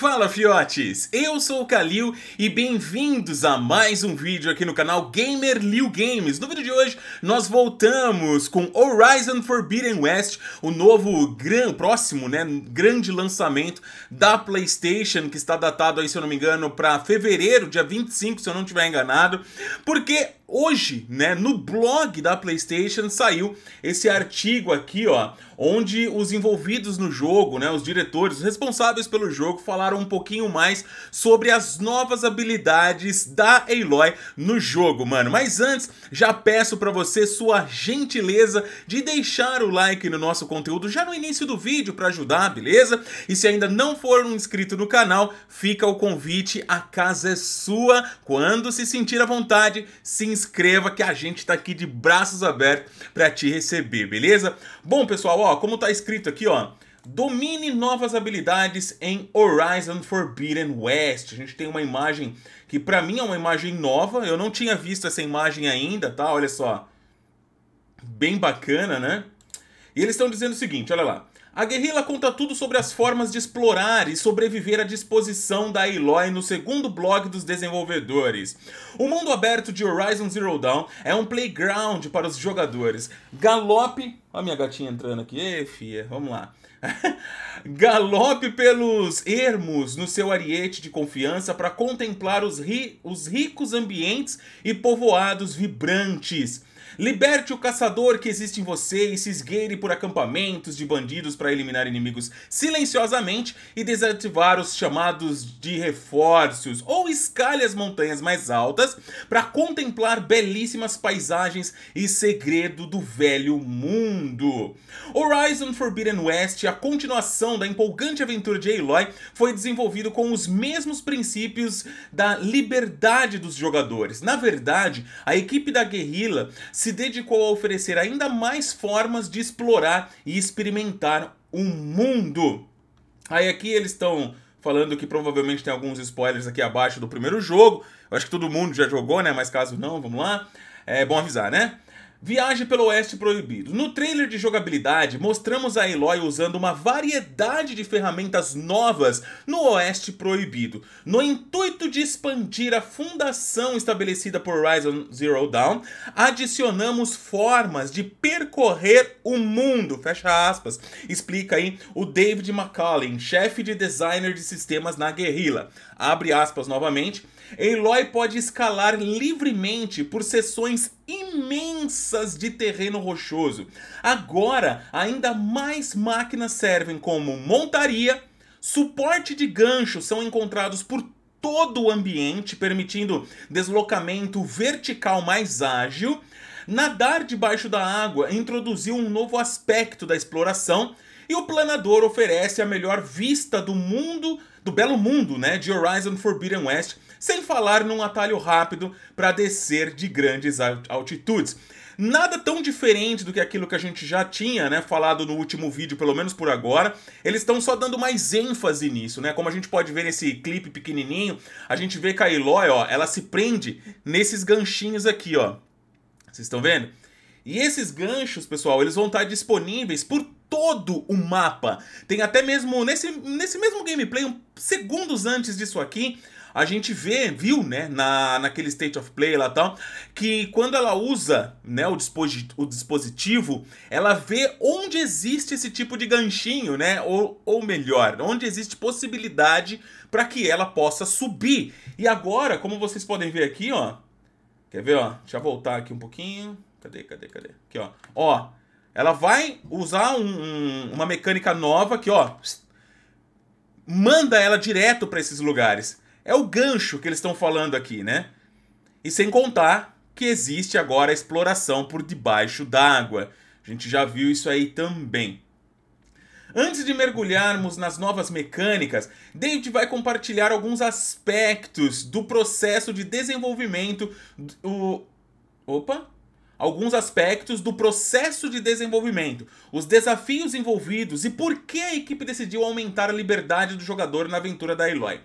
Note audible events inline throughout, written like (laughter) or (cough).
Fala fiotes, eu sou o Kalil e bem-vindos a mais um vídeo aqui no canal Gamer Liu Games. No vídeo de hoje nós voltamos com Horizon Forbidden West, o novo gran, próximo, né, grande lançamento da PlayStation que está datado aí, se eu não me engano, para fevereiro, dia 25, se eu não estiver enganado, porque hoje, né, no blog da PlayStation saiu esse artigo aqui, ó, onde os envolvidos no jogo, né, os diretores, os responsáveis pelo jogo falaram um pouquinho mais sobre as novas habilidades da Aloy no jogo, mano. Mas antes, já peço para você sua gentileza de deixar o like no nosso conteúdo já no início do vídeo para ajudar, beleza? E se ainda não for um inscrito no canal, fica o convite, a casa é sua. Quando se sentir à vontade, se inscreva inscreva que a gente está aqui de braços abertos para te receber, beleza? Bom, pessoal, ó, como está escrito aqui, ó, Domine novas habilidades em Horizon Forbidden West. A gente tem uma imagem que para mim é uma imagem nova. Eu não tinha visto essa imagem ainda, tá? Olha só. Bem bacana, né? E eles estão dizendo o seguinte, olha lá. A guerrilla conta tudo sobre as formas de explorar e sobreviver à disposição da Eloy no segundo blog dos desenvolvedores. O mundo aberto de Horizon Zero Dawn é um playground para os jogadores. Galope. Olha a minha gatinha entrando aqui. Ei, fia, vamos lá. (laughs) Galope pelos ermos no seu ariete de confiança para contemplar os, ri os ricos ambientes e povoados vibrantes. Liberte o caçador que existe em você e se esgueire por acampamentos de bandidos para eliminar inimigos silenciosamente e desativar os chamados de reforços, ou escale as montanhas mais altas para contemplar belíssimas paisagens e segredo do velho mundo. Horizon Forbidden West, a continuação da empolgante aventura de Aloy, foi desenvolvido com os mesmos princípios da liberdade dos jogadores. Na verdade, a equipe da Guerrilla se se dedicou a oferecer ainda mais formas de explorar e experimentar o mundo. Aí aqui eles estão falando que provavelmente tem alguns spoilers aqui abaixo do primeiro jogo. Eu acho que todo mundo já jogou, né? Mas caso não, vamos lá. É bom avisar, né? Viagem pelo Oeste Proibido. No trailer de jogabilidade, mostramos a Eloy usando uma variedade de ferramentas novas no Oeste Proibido, no intuito de expandir a fundação estabelecida por Horizon Zero Dawn, adicionamos formas de percorrer o mundo, fecha aspas, explica aí o David McCallum, chefe de designer de sistemas na Guerrilla. Abre aspas novamente. Eloy pode escalar livremente por seções imensas de terreno rochoso. Agora, ainda mais máquinas servem como montaria, suporte de gancho são encontrados por todo o ambiente, permitindo deslocamento vertical mais ágil. Nadar debaixo da água introduziu um novo aspecto da exploração e o planador oferece a melhor vista do mundo, do belo mundo, né, de Horizon Forbidden West, sem falar num atalho rápido para descer de grandes altitudes. Nada tão diferente do que aquilo que a gente já tinha, né, falado no último vídeo, pelo menos por agora. Eles estão só dando mais ênfase nisso, né? Como a gente pode ver nesse clipe pequenininho, a gente vê que a Eloy, ó, ela se prende nesses ganchinhos aqui, ó. Vocês estão vendo? E esses ganchos, pessoal, eles vão estar tá disponíveis por todo o mapa. Tem até mesmo nesse, nesse mesmo gameplay, segundos antes disso aqui, a gente vê, viu, né, na, naquele state of play lá tal, que quando ela usa, né, o, disposi o dispositivo, ela vê onde existe esse tipo de ganchinho, né, ou, ou melhor, onde existe possibilidade para que ela possa subir. E agora, como vocês podem ver aqui, ó, quer ver, ó, deixa eu voltar aqui um pouquinho, cadê, cadê, cadê, aqui, ó, ó, ela vai usar um, um, uma mecânica nova que, ó, manda ela direto para esses lugares. É o gancho que eles estão falando aqui, né? E sem contar que existe agora a exploração por debaixo d'água. A gente já viu isso aí também. Antes de mergulharmos nas novas mecânicas, David vai compartilhar alguns aspectos do processo de desenvolvimento do. Opa! Alguns aspectos do processo de desenvolvimento, os desafios envolvidos e por que a equipe decidiu aumentar a liberdade do jogador na aventura da Eloy.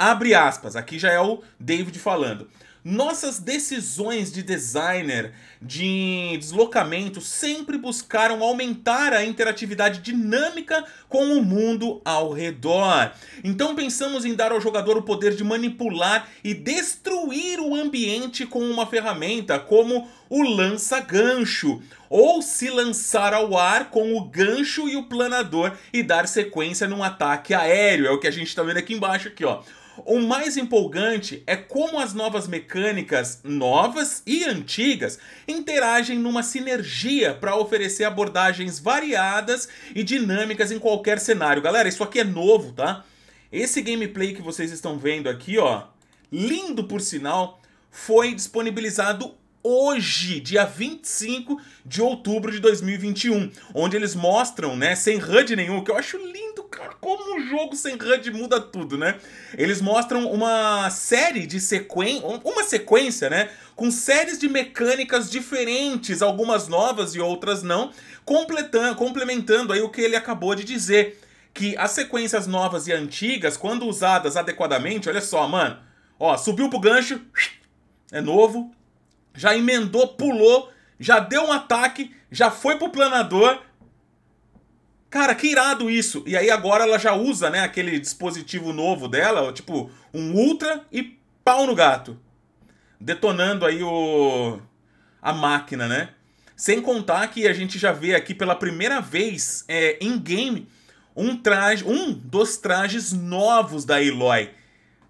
Abre aspas, aqui já é o David falando. Nossas decisões de designer de deslocamento sempre buscaram aumentar a interatividade dinâmica com o mundo ao redor. Então pensamos em dar ao jogador o poder de manipular e destruir o ambiente com uma ferramenta como o lança-gancho, ou se lançar ao ar com o gancho e o planador e dar sequência num ataque aéreo. É o que a gente está vendo aqui embaixo aqui, ó. O mais empolgante é como as novas mecânicas, novas e antigas, interagem numa sinergia para oferecer abordagens variadas e dinâmicas em qualquer cenário. Galera, isso aqui é novo, tá? Esse gameplay que vocês estão vendo aqui, ó, lindo por sinal, foi disponibilizado hoje, dia 25 de outubro de 2021, onde eles mostram, né, sem HUD nenhum, que eu acho lindo cara, como um jogo sem HUD muda tudo, né? Eles mostram uma série de sequência, uma sequência, né? Com séries de mecânicas diferentes, algumas novas e outras não, completando, complementando aí o que ele acabou de dizer. Que as sequências novas e antigas, quando usadas adequadamente, olha só, mano. Ó, subiu pro gancho, é novo, já emendou, pulou, já deu um ataque, já foi pro planador Cara, que irado isso! E aí agora ela já usa, né, aquele dispositivo novo dela, tipo, um ultra e pau no gato. Detonando aí o a máquina, né? Sem contar que a gente já vê aqui pela primeira vez é, em game um traje, um dos trajes novos da Eloy.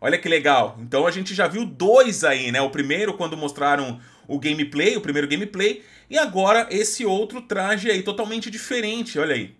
Olha que legal. Então a gente já viu dois aí, né? O primeiro quando mostraram o gameplay, o primeiro gameplay, e agora esse outro traje aí totalmente diferente, olha aí.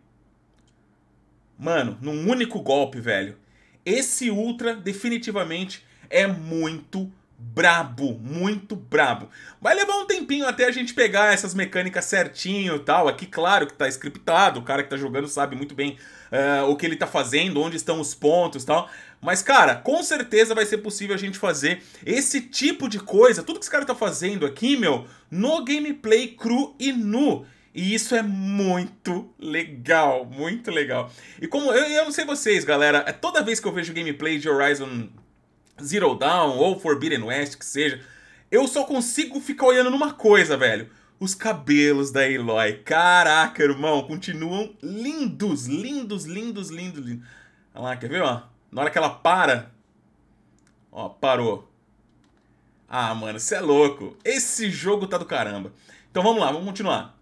Mano, num único golpe, velho. Esse Ultra definitivamente é muito brabo, muito brabo. Vai levar um tempinho até a gente pegar essas mecânicas certinho e tal. Aqui, claro, que tá scriptado, o cara que tá jogando sabe muito bem uh, o que ele tá fazendo, onde estão os pontos e tal. Mas, cara, com certeza vai ser possível a gente fazer esse tipo de coisa, tudo que esse cara tá fazendo aqui, meu, no gameplay cru e nu. E isso é muito legal, muito legal. E como eu, eu não sei vocês, galera, é toda vez que eu vejo gameplay de Horizon Zero Dawn ou Forbidden West, que seja, eu só consigo ficar olhando numa coisa, velho. Os cabelos da Eloy. Caraca, irmão, continuam lindos, lindos, lindos, lindos, lindos. Olha lá, quer ver, ó? Na hora que ela para, ó, parou. Ah, mano, você é louco. Esse jogo tá do caramba. Então vamos lá, vamos continuar.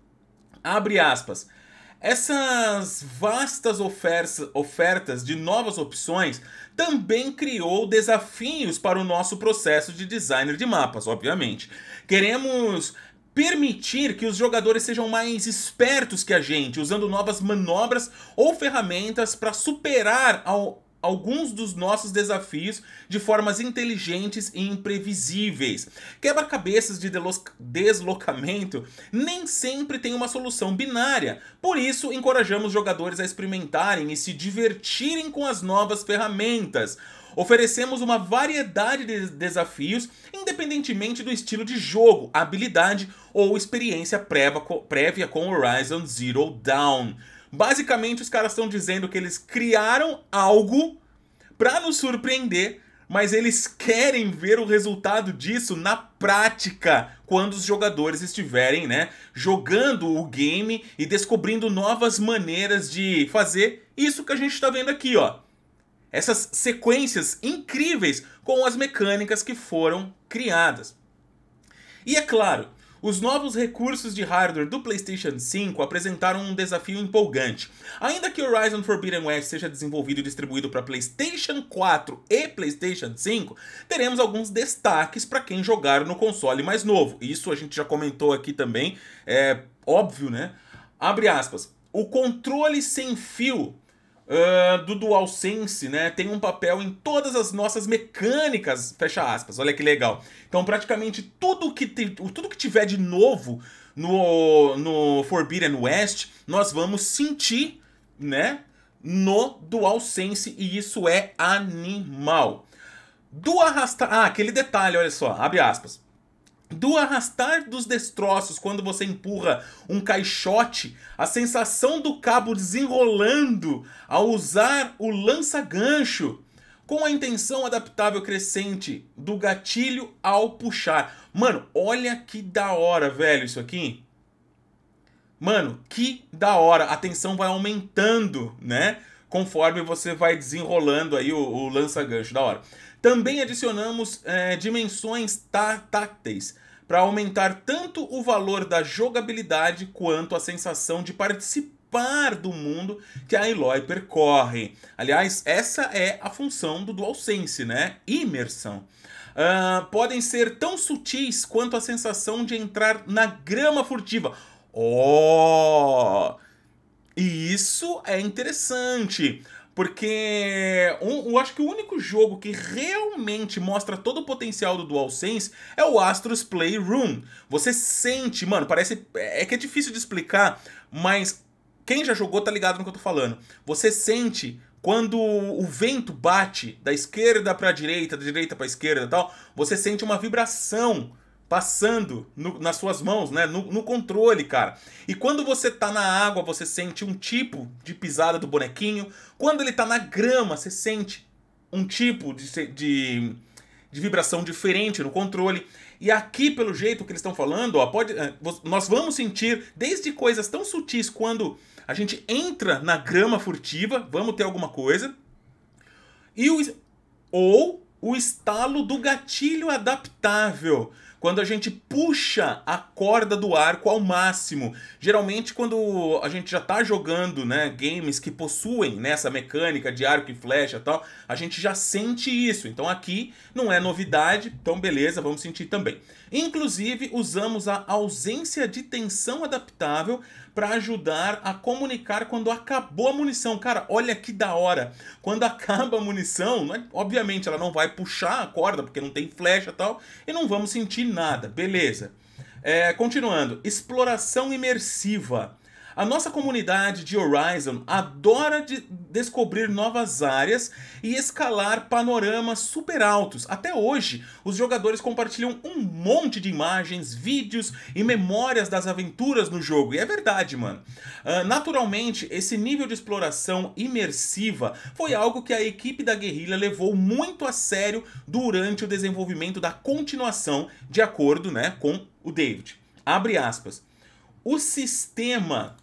Abre aspas. Essas vastas ofertas, ofertas de novas opções também criou desafios para o nosso processo de designer de mapas, obviamente. Queremos permitir que os jogadores sejam mais espertos que a gente, usando novas manobras ou ferramentas para superar ao alguns dos nossos desafios de formas inteligentes e imprevisíveis. Quebra-cabeças de deslocamento nem sempre tem uma solução binária, por isso encorajamos jogadores a experimentarem e se divertirem com as novas ferramentas. Oferecemos uma variedade de desafios, independentemente do estilo de jogo, habilidade ou experiência prévia com Horizon Zero Dawn. Basicamente, os caras estão dizendo que eles criaram algo para nos surpreender, mas eles querem ver o resultado disso na prática, quando os jogadores estiverem, né, jogando o game e descobrindo novas maneiras de fazer isso que a gente está vendo aqui, ó. Essas sequências incríveis com as mecânicas que foram criadas. E é claro, os novos recursos de hardware do PlayStation 5 apresentaram um desafio empolgante. Ainda que Horizon Forbidden West seja desenvolvido e distribuído para PlayStation 4 e PlayStation 5, teremos alguns destaques para quem jogar no console mais novo. Isso a gente já comentou aqui também, é óbvio, né? Abre aspas. O controle sem fio uh, do DualSense, né, tem um papel em todas as nossas mecânicas, fecha aspas, olha que legal. Então praticamente tudo que, te, tudo que tiver de novo no, no Forbidden West, nós vamos sentir, né, no DualSense e isso é animal. Do arrastar... Ah, aquele detalhe, olha só, abre aspas do arrastar dos destroços quando você empurra um caixote, a sensação do cabo desenrolando ao usar o lança-gancho, com a intenção adaptável crescente do gatilho ao puxar. Mano, olha que da hora, velho, isso aqui. Mano, que da hora. A tensão vai aumentando, né? conforme você vai desenrolando aí o, o lança-gancho da hora. Também adicionamos é, dimensões táteis para aumentar tanto o valor da jogabilidade quanto a sensação de participar do mundo que a Eloy percorre. Aliás, essa é a função do DualSense, né? Imersão. Uh, podem ser tão sutis quanto a sensação de entrar na grama furtiva. Oh! E isso é interessante, porque um, eu acho que o único jogo que realmente mostra todo o potencial do DualSense é o Astros Playroom. Você sente, mano, parece. É que é difícil de explicar, mas quem já jogou tá ligado no que eu tô falando. Você sente quando o vento bate da esquerda para a direita, da direita para a esquerda, tal, você sente uma vibração passando no, nas suas mãos, né? No, no, controle, cara. E quando você tá na água, você sente um tipo de pisada do bonequinho. Quando ele tá na grama, você sente um tipo de, de, de vibração diferente no controle. E aqui, pelo jeito que eles estão falando, ó, pode, eh, nós vamos sentir desde coisas tão sutis quando a gente entra na grama furtiva, vamos ter alguma coisa. E o, ou o estalo do gatilho adaptável quando a gente puxa a corda do arco ao máximo. Geralmente, quando a gente já está jogando né, games que possuem né, essa mecânica de arco e flecha e tal, a gente já sente isso. Então aqui não é novidade, então beleza, vamos sentir também. Inclusive, usamos a ausência de tensão adaptável para ajudar a comunicar quando acabou a munição. Cara, olha que da hora. Quando (laughs) acaba a munição, é, obviamente ela não vai puxar a corda, porque não tem flecha e tal, e não vamos sentir nada. Beleza. É, continuando, exploração imersiva. A nossa comunidade de Horizon adora de descobrir novas áreas e escalar panoramas super altos. Até hoje, os jogadores compartilham um monte de imagens, vídeos e memórias das aventuras no jogo. E é verdade, mano. Uh, naturalmente, esse nível de exploração imersiva foi algo que a equipe da guerrilha levou muito a sério durante o desenvolvimento da continuação, de acordo né, com o David. Abre aspas. O sistema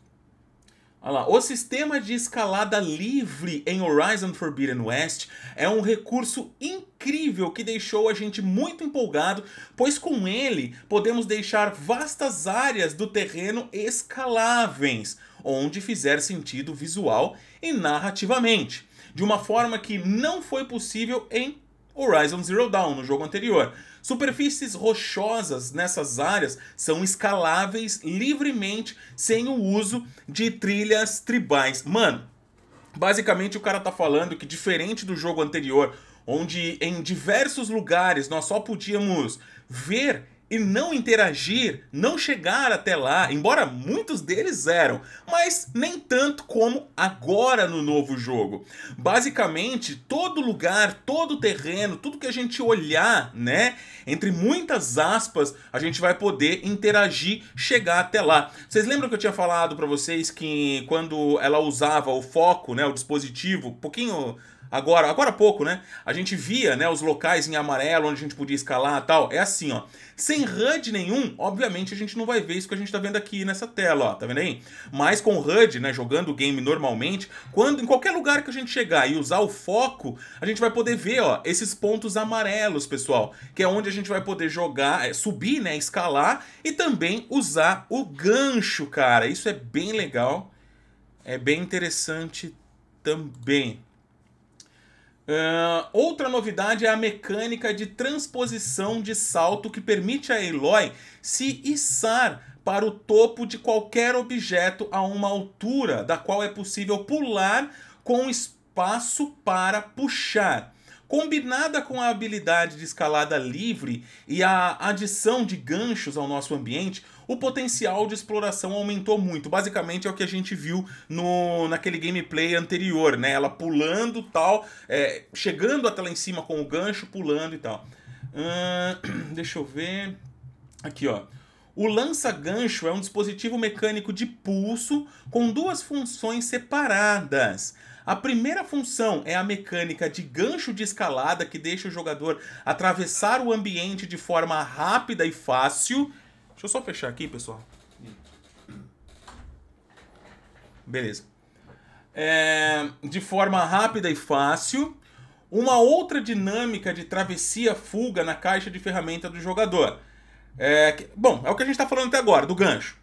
Olha lá. O sistema de escalada livre em Horizon Forbidden West é um recurso incrível que deixou a gente muito empolgado, pois com ele podemos deixar vastas áreas do terreno escaláveis, onde fizer sentido visual e narrativamente, de uma forma que não foi possível em Horizon Zero Dawn, no jogo anterior. Superfícies rochosas nessas áreas são escaláveis livremente sem o uso de trilhas tribais. Mano, basicamente o cara tá falando que diferente do jogo anterior, onde em diversos lugares nós só podíamos ver e não interagir, não chegar até lá, embora muitos deles eram, mas nem tanto como agora no novo jogo. Basicamente, todo lugar, todo terreno, tudo que a gente olhar, né, entre muitas aspas, a gente vai poder interagir, chegar até lá. Vocês lembram que eu tinha falado para vocês que quando ela usava o foco, né, o dispositivo, um pouquinho agora, agora há pouco, né? A gente via, né, os locais em amarelo onde a gente podia escalar, tal. É assim, ó. Sem HUD nenhum, obviamente a gente não vai ver isso que a gente tá vendo aqui nessa tela, ó, tá vendo aí? Mas com HUD, né, jogando o game normalmente, quando em qualquer lugar que a gente chegar e usar o foco, a gente vai poder ver, ó, esses pontos amarelos, pessoal, que é onde a gente vai poder jogar, é, subir, né, escalar e também usar o gancho, cara. Isso é bem legal. É bem interessante também outra novidade é a mecânica de transposição de salto que permite a Eloy se içar para o topo de qualquer objeto a uma altura da qual é possível pular com espaço para puxar combinada com a habilidade de escalada livre e a adição de ganchos ao nosso ambiente, o potencial de exploração aumentou muito. Basicamente é o que a gente viu no, naquele gameplay anterior, né? Ela pulando tal, é, chegando até lá em cima com o gancho, pulando e tal. Hum, (clears throat) deixa eu ver. Aqui, ó. O lança-gancho é um dispositivo mecânico de pulso com duas funções separadas. A primeira função é a mecânica de gancho de escalada que deixa o jogador atravessar o ambiente de forma rápida e fácil. Deixa eu só fechar aqui, pessoal. Beleza. É, de forma rápida e fácil. Uma outra dinâmica de travessia-fuga na caixa de ferramenta do jogador. É, bom, é o que a gente está falando até agora, do gancho.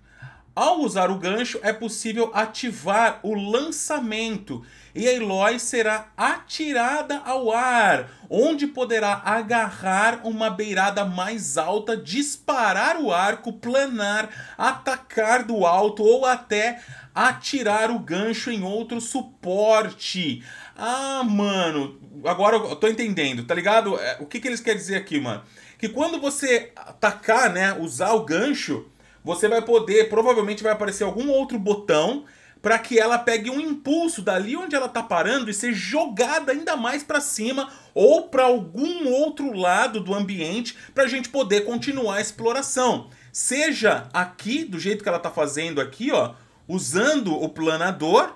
Ao usar o gancho, é possível ativar o lançamento e a Eloy será atirada ao ar, onde poderá agarrar uma beirada mais alta, disparar o arco, planar, atacar do alto ou até atirar o gancho em outro suporte. Ah, mano, agora eu tô entendendo, tá ligado? É, o que, que eles querem dizer aqui, mano? Que quando você atacar, né, usar o gancho você vai poder, provavelmente vai aparecer algum outro botão para que ela pegue um impulso dali onde ela está parando e ser jogada ainda mais para cima ou para algum outro lado do ambiente para a gente poder continuar a exploração. Seja aqui, do jeito que ela está fazendo aqui, ó, usando o planador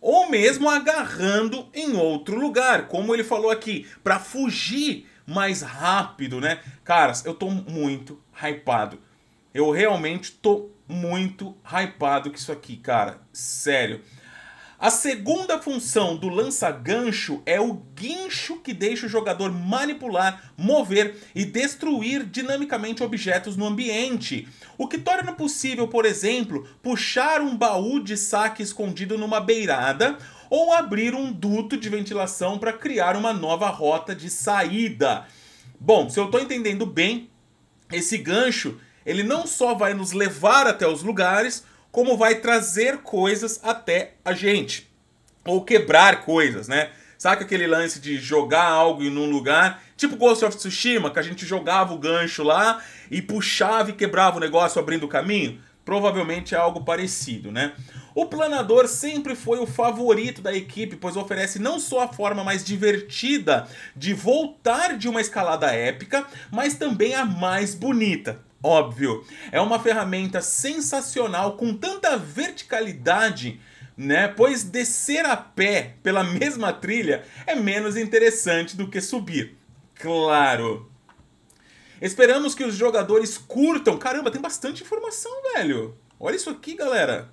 ou mesmo agarrando em outro lugar, como ele falou aqui, para fugir mais rápido, né? Caras, eu estou muito hypado eu realmente tô muito hypado com isso aqui, cara. Sério. A segunda função do lança-gancho é o guincho que deixa o jogador manipular, mover e destruir dinamicamente objetos no ambiente, o que torna possível, por exemplo, puxar um baú de saque escondido numa beirada ou abrir um duto de ventilação para criar uma nova rota de saída. Bom, se eu estou entendendo bem, esse gancho ele não só vai nos levar até os lugares, como vai trazer coisas até a gente. Ou quebrar coisas, né? Saca aquele lance de jogar algo em um lugar? Tipo Ghost of Tsushima, que a gente jogava o gancho lá e puxava e quebrava o negócio abrindo o caminho? Provavelmente é algo parecido, né? O planador sempre foi o favorito da equipe, pois oferece não só a forma mais divertida de voltar de uma escalada épica, mas também a mais bonita óbvio. É uma ferramenta sensacional com tanta verticalidade né? Pois descer a pé pela mesma trilha é menos interessante do que subir. Claro. Esperamos que os jogadores curtam. Caramba, tem bastante informação, velho. Olha isso aqui, galera.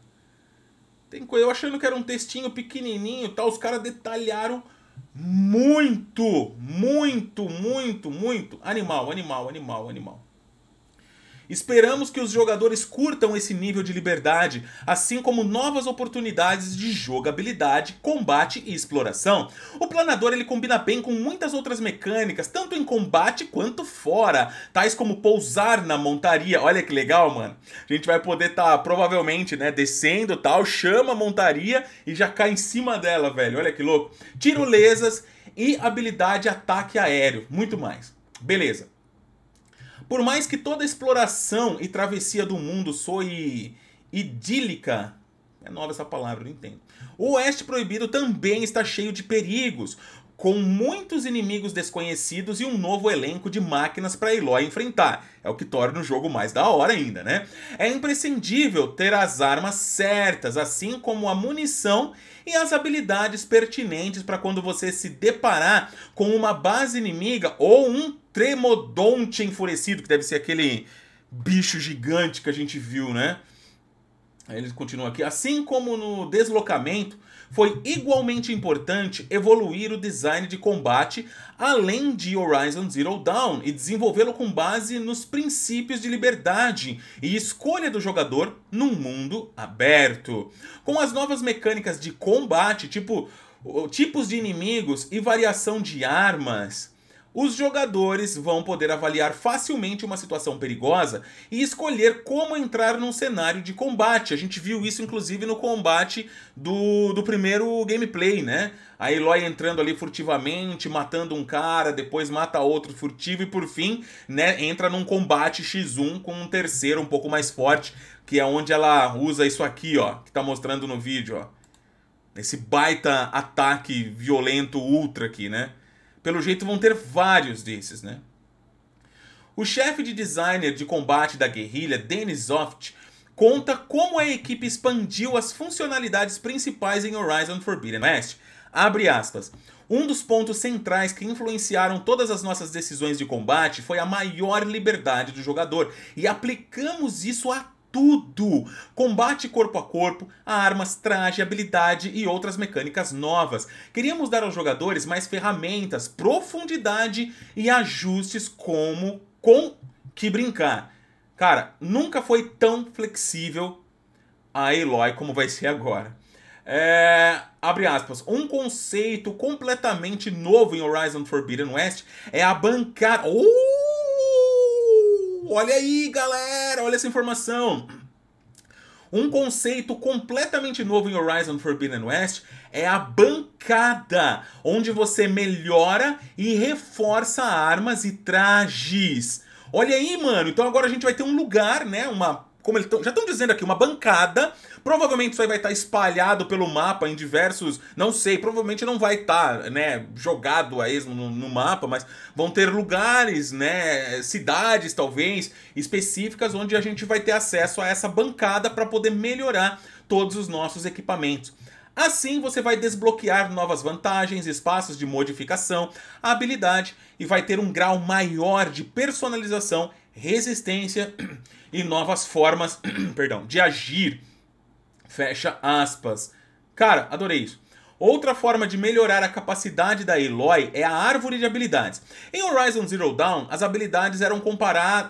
Tem coisa eu achando que era um textinho pequenininho, tal, tá? os caras detalharam muito, muito, muito, muito. Animal, animal, animal, animal. Esperamos que os jogadores curtam esse nível de liberdade, assim como novas oportunidades de jogabilidade, combate e exploração. O planador ele combina bem com muitas outras mecânicas, tanto em combate quanto fora, tais como pousar na montaria. Olha que legal, mano. A gente vai poder estar tá, provavelmente, né, descendo, tal, chama a montaria e já cai em cima dela, velho. Olha que louco. Tirolesas e habilidade ataque aéreo, muito mais. Beleza. Por mais que toda exploração e travessia do mundo soe idílica, é nova essa palavra, não entendo. O Oeste Proibido também está cheio de perigos, com muitos inimigos desconhecidos e um novo elenco de máquinas para Eloy enfrentar. É o que torna o jogo mais da hora ainda, né? É imprescindível ter as armas certas, assim como a munição e as habilidades pertinentes para quando você se deparar com uma base inimiga ou um Tremodonte Enfurecido, que deve ser aquele bicho gigante que a gente viu, né? Aí eles continuam aqui. Assim como no deslocamento, foi igualmente importante evoluir o design de combate além de Horizon Zero Dawn e desenvolvê-lo com base nos princípios de liberdade e escolha do jogador num mundo aberto. Com as novas mecânicas de combate, tipo tipos de inimigos e variação de armas, os jogadores vão poder avaliar facilmente uma situação perigosa e escolher como entrar num cenário de combate. A gente viu isso inclusive no combate do, do primeiro gameplay, né? A Eloy entrando ali furtivamente, matando um cara, depois mata outro furtivo e por fim, né, entra num combate X1 com um terceiro um pouco mais forte, que é onde ela usa isso aqui, ó, que tá mostrando no vídeo, ó. Esse baita ataque violento ultra aqui, né? Pelo jeito vão ter vários desses, né? O chefe de designer de combate da guerrilha, Dennis Zoft, conta como a equipe expandiu as funcionalidades principais em Horizon Forbidden West. Abre aspas. Um dos pontos centrais que influenciaram todas as nossas decisões de combate foi a maior liberdade do jogador, e aplicamos isso a tudo! Combate corpo a corpo, armas, traje, habilidade e outras mecânicas novas. Queríamos dar aos jogadores mais ferramentas, profundidade e ajustes como com que brincar. Cara, nunca foi tão flexível a Eloy como vai ser agora. É, abre aspas, um conceito completamente novo em Horizon Forbidden West é a bancar. Uh! Olha aí, galera, olha essa informação. Um conceito completamente novo em Horizon Forbidden West é a bancada, onde você melhora e reforça armas e trajes. Olha aí, mano. Então agora a gente vai ter um lugar, né? Uma como eles tão, já estão dizendo aqui, uma bancada. Provavelmente isso aí vai estar tá espalhado pelo mapa em diversos. Não sei, provavelmente não vai estar, tá, né, jogado a esmo no, no, mapa, mas vão ter lugares, né, cidades talvez específicas onde a gente vai ter acesso a essa bancada para poder melhorar todos os nossos equipamentos. Assim, você vai desbloquear novas vantagens, espaços de modificação, habilidade e vai ter um grau maior de personalização resistência e novas formas, (clears throat) perdão, de agir. Fecha aspas. Cara, adorei isso. Outra forma de melhorar a capacidade da Eloy é a árvore de habilidades. Em Horizon Zero Dawn, as habilidades eram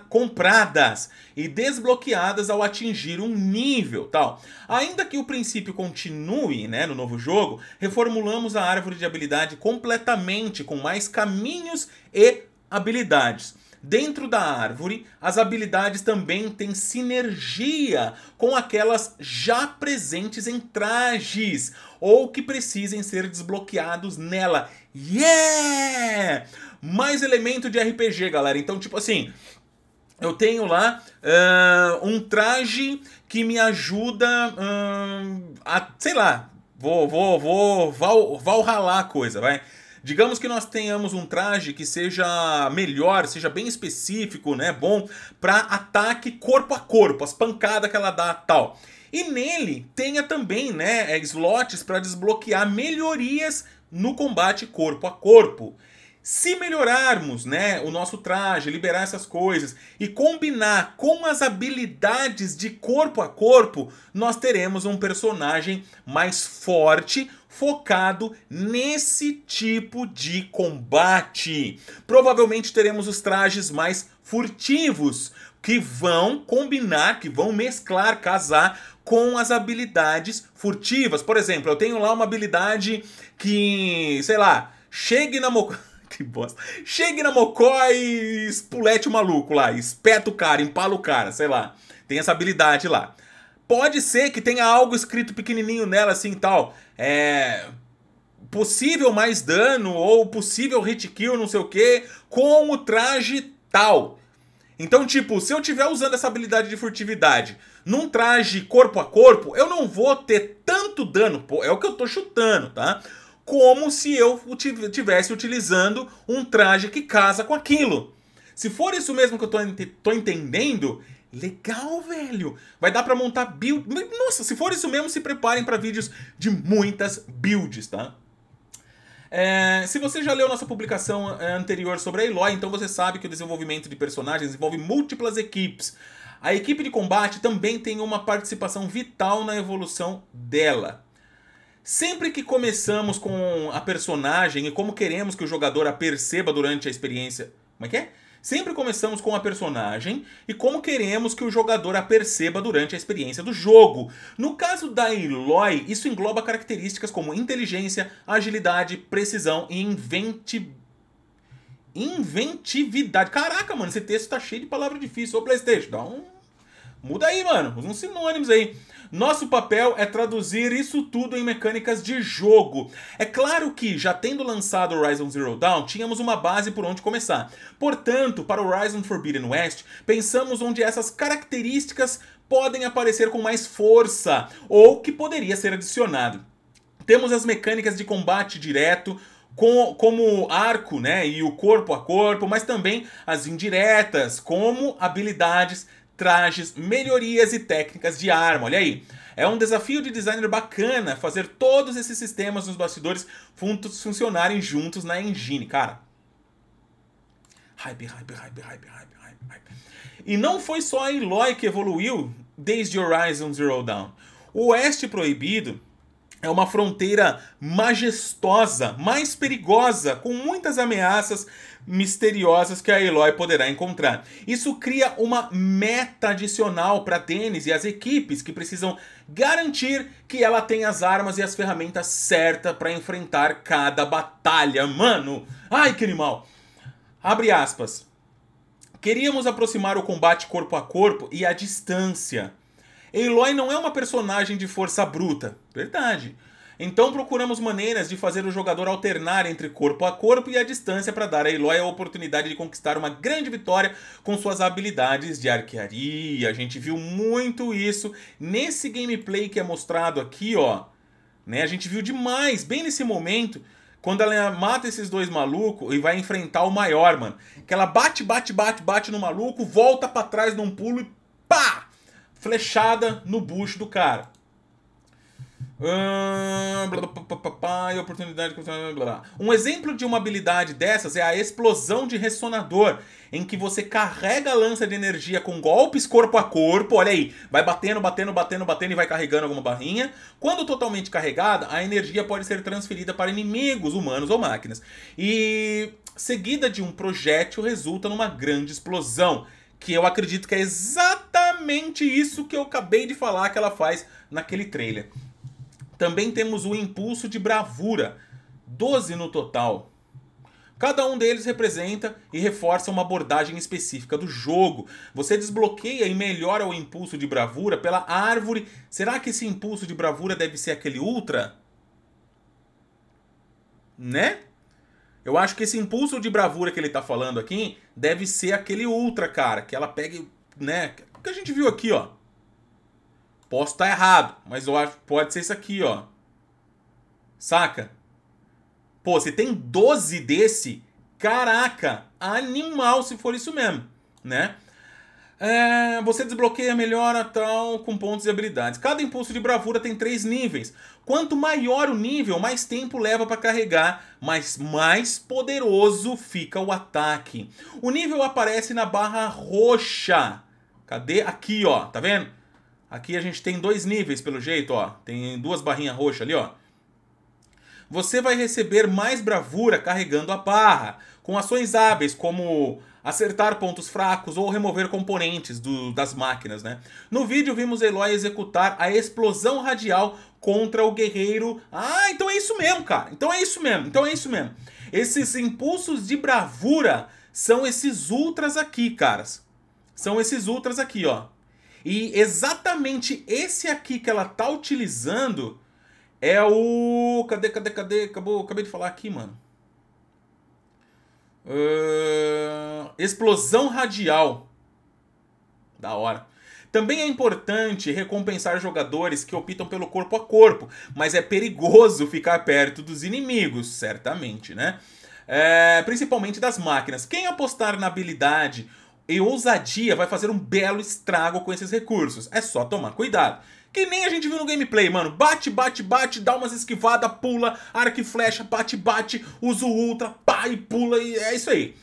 compradas e desbloqueadas ao atingir um nível, tal. Ainda que o princípio continue, né, no novo jogo, reformulamos a árvore de habilidade completamente com mais caminhos e habilidades. Dentro da árvore, as habilidades também têm sinergia com aquelas já presentes em trajes ou que precisem ser desbloqueados nela. Yeah! Mais elemento de RPG, galera. Então, tipo assim, eu tenho lá uh, um traje que me ajuda uh, a, sei lá, vou, vou, vou, val, valralar a coisa, vai. Digamos que nós tenhamos um traje que seja melhor, seja bem específico, né, bom para ataque corpo a corpo, as pancadas que ela dá, tal. E nele tenha também, né, é, slots para desbloquear melhorias no combate corpo a corpo. Se melhorarmos né, o nosso traje, liberar essas coisas e combinar com as habilidades de corpo a corpo, nós teremos um personagem mais forte, focado nesse tipo de combate. Provavelmente teremos os trajes mais furtivos, que vão combinar, que vão mesclar, casar com as habilidades furtivas. Por exemplo, eu tenho lá uma habilidade que, sei lá, chegue na moca. (laughs) que bosta. Chegue na Mocó e espulete o maluco lá. Espeta o cara, empala o cara, sei lá. Tem essa habilidade lá. Pode ser que tenha algo escrito pequenininho nela assim tal. É. Possível mais dano ou possível hit kill, não sei o que, com o traje tal. Então, tipo, se eu tiver usando essa habilidade de furtividade num traje corpo a corpo, eu não vou ter tanto dano. Pô, é o que eu tô chutando, tá? como se eu estivesse utilizando um traje que casa com aquilo. Se for isso mesmo que eu tô, ent tô entendendo, legal, velho. Vai dar para montar build. Nossa, se for isso mesmo, se preparem para vídeos de muitas builds, tá? É, se você já leu nossa publicação é, anterior sobre a Eloy, então você sabe que o desenvolvimento de personagens envolve múltiplas equipes. A equipe de combate também tem uma participação vital na evolução dela. Sempre que começamos com a personagem e como queremos que o jogador a perceba durante a experiência. Como é que é? Sempre começamos com a personagem e como queremos que o jogador a perceba durante a experiência do jogo. No caso da Eloy, isso engloba características como inteligência, agilidade, precisão e inventividade. Caraca, mano, esse texto tá cheio de palavra difícil. Ô, PlayStation, dá um. Muda aí, mano. Usa uns sinônimos aí. Nosso papel é traduzir isso tudo em mecânicas de jogo. É claro que, já tendo lançado Horizon Zero Dawn, tínhamos uma base por onde começar. Portanto, para Horizon Forbidden West, pensamos onde essas características podem aparecer com mais força ou que poderia ser adicionado. Temos as mecânicas de combate direto, com, como arco né, e o corpo a corpo, mas também as indiretas, como habilidades trajes, melhorias e técnicas de arma. Olha aí. É um desafio de designer bacana fazer todos esses sistemas nos bastidores fun funcionarem juntos na engine, cara. Hype, hype, hype, hype, hype, hype, hype. E não foi só a Eloy que evoluiu desde Horizon Zero Dawn. O Oeste Proibido é uma fronteira majestosa, mais perigosa, com muitas ameaças misteriosas que a Eloy poderá encontrar. Isso cria uma meta adicional para Tênis e as equipes que precisam garantir que ela tem as armas e as ferramentas certas para enfrentar cada batalha. Mano, ai que animal! Abre aspas. Queríamos aproximar o combate corpo a corpo e à distância. Eloy não é uma personagem de força bruta, verdade então procuramos maneiras de fazer o jogador alternar entre corpo a corpo e a distância para dar a Eloy a oportunidade de conquistar uma grande vitória com suas habilidades de arquearia. A gente viu muito isso nesse gameplay que é mostrado aqui, ó. Né? A gente viu demais, bem nesse momento, quando ela mata esses dois malucos e vai enfrentar o maior, mano. Que ela bate, bate, bate, bate no maluco, volta para trás num pulo e pá! Flechada no bucho do cara. Ah, e oportunidade Um exemplo de uma habilidade dessas é a explosão de ressonador, em que você carrega a lança de energia com golpes corpo a corpo. Olha aí, vai batendo, batendo, batendo, batendo e vai carregando alguma barrinha. Quando totalmente carregada, a energia pode ser transferida para inimigos, humanos ou máquinas. E seguida de um projétil resulta numa grande explosão que eu acredito que é exatamente isso que eu acabei de falar que ela faz naquele trailer. Também temos o impulso de bravura, 12 no total. Cada um deles representa e reforça uma abordagem específica do jogo. Você desbloqueia e melhora o impulso de bravura pela árvore. Será que esse impulso de bravura deve ser aquele ultra? Né? Eu acho que esse impulso de bravura que ele tá falando aqui deve ser aquele ultra, cara, que ela pega, né? O que a gente viu aqui, ó. Posso estar tá errado, mas eu acho, pode ser isso aqui, ó. Saca? Pô, você tem 12 desse? Caraca, animal se for isso mesmo, né? É, você desbloqueia melhora tal com pontos e habilidades. Cada impulso de bravura tem três níveis. Quanto maior o nível, mais tempo leva para carregar, mas mais poderoso fica o ataque. O nível aparece na barra roxa. Cadê? Aqui, ó, tá vendo? Aqui a gente tem dois níveis, pelo jeito, ó. Tem duas barrinhas roxas ali, ó. Você vai receber mais bravura carregando a barra, com ações hábeis como acertar pontos fracos ou remover componentes do, das máquinas, né? No vídeo vimos Eloy executar a explosão radial contra o guerreiro. Ah, então é isso mesmo, cara. Então é isso mesmo. Então é isso mesmo. Esses impulsos de bravura são esses ultras aqui, caras. São esses ultras aqui, ó. E exatamente esse aqui que ela tá utilizando é o. Cadê, cadê, cadê? Acabou, acabei de falar aqui, mano. Uh... Explosão radial. Da hora. Também é importante recompensar jogadores que optam pelo corpo a corpo, mas é perigoso ficar perto dos inimigos, certamente, né? É, principalmente das máquinas. Quem apostar na habilidade e ousadia vai fazer um belo estrago com esses recursos. É só tomar cuidado. Que nem a gente viu no gameplay, mano. Bate, bate, bate, dá umas esquivadas, pula, arco e flecha, bate, bate, usa o ultra, pá e pula, e é isso aí.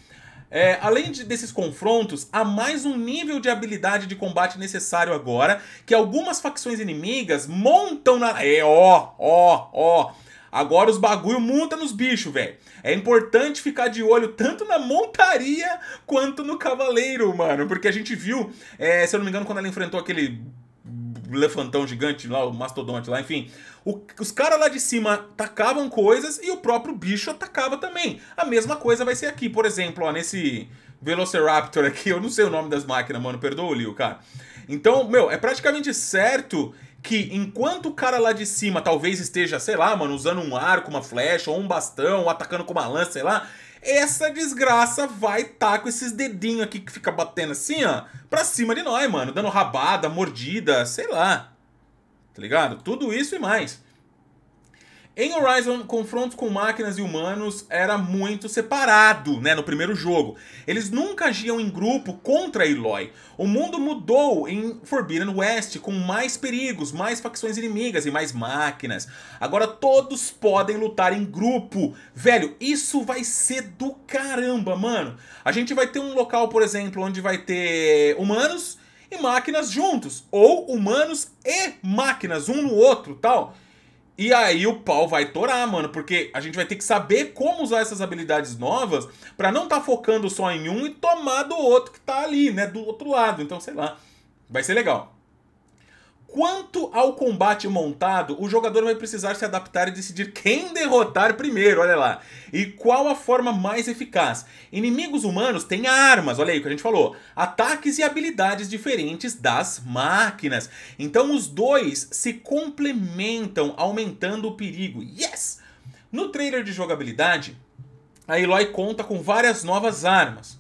É, além de, desses confrontos, há mais um nível de habilidade de combate necessário agora, que algumas facções inimigas montam na... É, ó, ó, ó. Agora os bagulho monta nos bichos, velho. É importante ficar de olho tanto na montaria quanto no cavaleiro, mano. Porque a gente viu, é, se eu não me engano, quando ela enfrentou aquele elefantão gigante lá, o mastodonte lá, enfim. O, os caras lá de cima atacavam coisas e o próprio bicho atacava também. A mesma coisa vai ser aqui, por exemplo, ó, nesse Velociraptor aqui, eu não sei o nome das máquinas, mano, perdoa o Lio, cara. Então, meu, é praticamente certo que enquanto o cara lá de cima talvez esteja, sei lá, mano, usando um arco, uma flecha, ou um bastão, ou atacando com uma lança, sei lá, essa desgraça vai tá com esses dedinhos aqui que fica batendo assim, ó, pra cima de nós, mano, dando rabada, mordida, sei lá. Tá ligado? Tudo isso e mais. Em Horizon, confrontos com máquinas e humanos era muito separado, né, no primeiro jogo. Eles nunca agiam em grupo contra Eloy. O mundo mudou em Forbidden West com mais perigos, mais facções inimigas e mais máquinas. Agora todos podem lutar em grupo. Velho, isso vai ser do caramba, mano. A gente vai ter um local, por exemplo, onde vai ter humanos e máquinas juntos, ou humanos e máquinas um no outro, tal. E aí o pau vai torar, mano, porque a gente vai ter que saber como usar essas habilidades novas para não estar tá focando só em um e tomar do outro que tá ali, né, do outro lado. Então, sei lá, vai ser legal. Quanto ao combate montado, o jogador vai precisar se adaptar e decidir quem derrotar primeiro, olha lá. E qual a forma mais eficaz. Inimigos humanos têm armas, olha aí o que a gente falou. Ataques e habilidades diferentes das máquinas. Então os dois se complementam, aumentando o perigo. Yes! No trailer de jogabilidade, a Eloy conta com várias novas armas.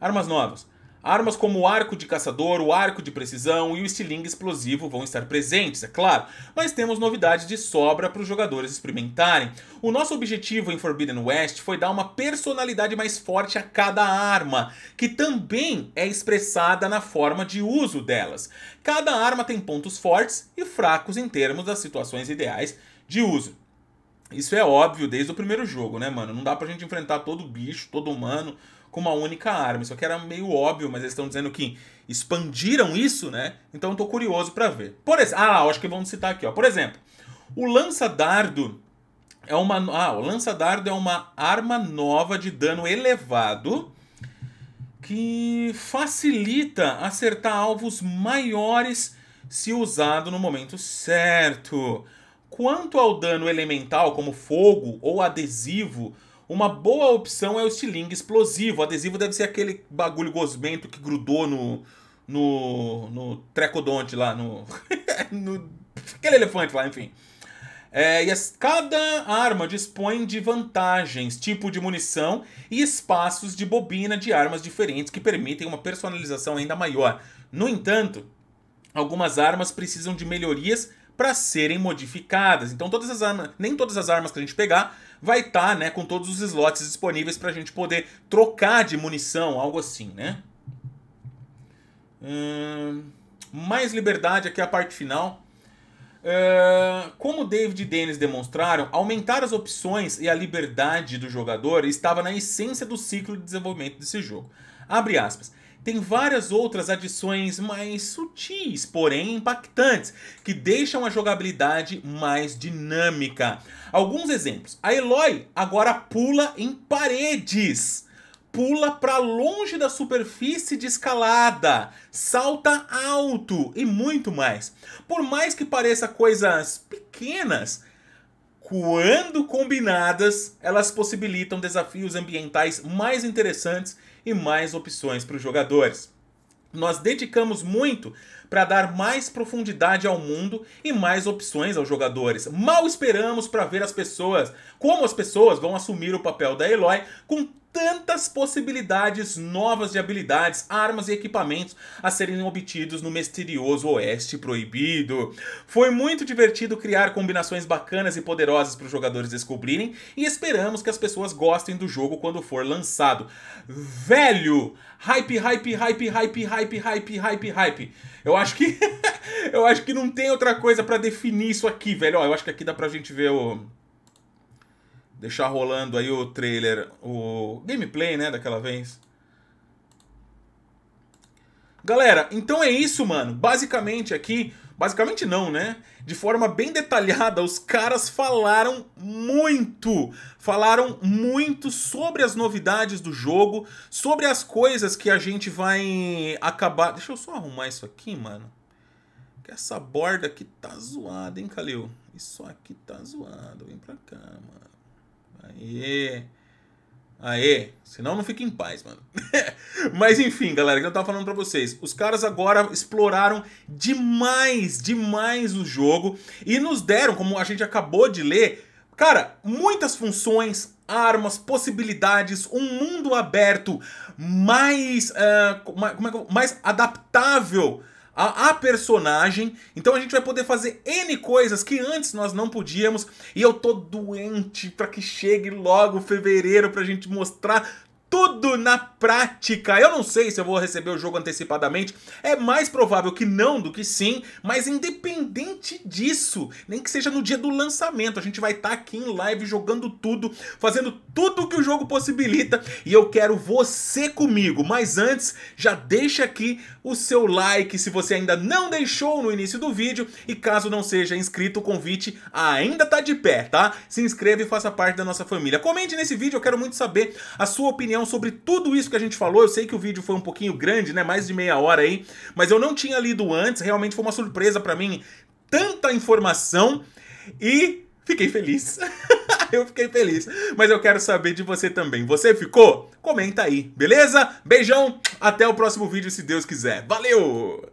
Armas novas Armas como o arco de caçador, o arco de precisão e o estilingue explosivo vão estar presentes, é claro, mas temos novidades de sobra para os jogadores experimentarem. O nosso objetivo em Forbidden West foi dar uma personalidade mais forte a cada arma, que também é expressada na forma de uso delas. Cada arma tem pontos fortes e fracos em termos das situações ideais de uso. Isso é óbvio desde o primeiro jogo, né, mano? Não dá pra gente enfrentar todo bicho, todo humano, com uma única arma. Isso aqui era meio óbvio, mas eles estão dizendo que expandiram isso, né? Então tô curioso para ver. Por exemplo, ah, acho que vamos citar aqui, ó. Por exemplo, o lança-dardo é uma ah, o lança-dardo é uma arma nova de dano elevado que facilita acertar alvos maiores se usado no momento certo. Quanto ao dano elemental, como fogo ou adesivo, uma boa opção é o estilingue explosivo. O adesivo deve ser aquele bagulho gosmento que grudou no. no. no trecodonte lá, no. (laughs) no aquele elefante lá, enfim. É, e as, cada arma dispõe de vantagens, tipo de munição e espaços de bobina de armas diferentes que permitem uma personalização ainda maior. No entanto, algumas armas precisam de melhorias para serem modificadas. Então todas as armas, nem todas as armas que a gente pegar vai estar tá, né, com todos os slots disponíveis para a gente poder trocar de munição, algo assim, né? Hum, mais liberdade aqui é a parte final. Uh, como David e Dennis demonstraram, aumentar as opções e a liberdade do jogador estava na essência do ciclo de desenvolvimento desse jogo. Abre aspas tem várias outras adições mais sutis, porém impactantes, que deixam a jogabilidade mais dinâmica. Alguns exemplos. A Eloy agora pula em paredes pula para longe da superfície de escalada, salta alto e muito mais. Por mais que pareça coisas pequenas, quando combinadas, elas possibilitam desafios ambientais mais interessantes e mais opções para os jogadores. Nós dedicamos muito para dar mais profundidade ao mundo e mais opções aos jogadores. Mal esperamos para ver as pessoas, como as pessoas vão assumir o papel da Eloy com tantas possibilidades novas de habilidades, armas e equipamentos a serem obtidos no misterioso Oeste Proibido. Foi muito divertido criar combinações bacanas e poderosas para os jogadores descobrirem e esperamos que as pessoas gostem do jogo quando for lançado. Velho! Hype, hype, hype, hype, hype, hype, hype, hype. Eu acho que (laughs) eu acho que não tem outra coisa para definir isso aqui, velho. Ó, eu acho que aqui dá pra gente ver o deixar rolando aí o trailer, o gameplay, né, daquela vez. Galera, então é isso, mano. Basicamente aqui, basicamente não, né? De forma bem detalhada, os caras falaram muito, falaram muito sobre as novidades do jogo, sobre as coisas que a gente vai acabar. Deixa eu só arrumar isso aqui, mano. Que essa borda aqui tá zoada, hein, Calil? Isso aqui tá zoado. Vem pra cá, mano. Aê. Aê. Senão não fica em paz, mano. (laughs) Mas enfim, galera, que eu tava falando pra vocês. Os caras agora exploraram demais, demais o jogo. E nos deram, como a gente acabou de ler, cara, muitas funções, armas, possibilidades, um mundo aberto mais, uh, ah, mais, é mais adaptável a, a, personagem. Então a gente vai poder fazer N coisas que antes nós não podíamos. E eu tô doente para que chegue logo fevereiro pra gente mostrar tudo na prática. Eu não sei se eu vou receber o jogo antecipadamente, é mais provável que não do que sim, mas independente disso, nem que seja no dia do lançamento, a gente vai estar tá aqui em live jogando tudo, fazendo tudo que o jogo possibilita e eu quero você comigo. Mas antes, já deixa aqui o seu like se você ainda não deixou no início do vídeo e caso não seja inscrito, o convite ainda tá de pé, tá? Se inscreva e faça parte da nossa família. Comente nesse vídeo, eu quero muito saber a sua opinião opinião sobre tudo isso que a gente falou. Eu sei que o vídeo foi um pouquinho grande, né? Mais de meia hora aí, mas eu não tinha lido antes, realmente foi uma surpresa para mim tanta informação e fiquei feliz. (laughs) eu fiquei feliz, mas eu quero saber de você também. Você ficou? Comenta aí, beleza? Beijão, até o próximo vídeo se Deus quiser. Valeu!